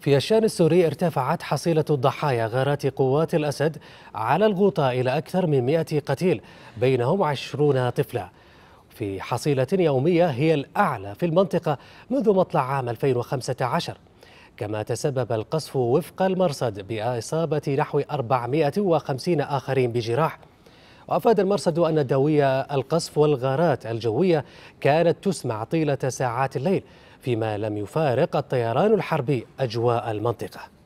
في الشان السوري ارتفعت حصيلة الضحايا غارات قوات الأسد على الغوطة إلى أكثر من 100 قتيل بينهم عشرون طفلا في حصيلة يومية هي الأعلى في المنطقة منذ مطلع عام 2015 كما تسبب القصف وفق المرصد بإصابة نحو 450 آخرين بجراح وأفاد المرصد أن دوية القصف والغارات الجوية كانت تسمع طيلة ساعات الليل فيما لم يفارق الطيران الحربي أجواء المنطقة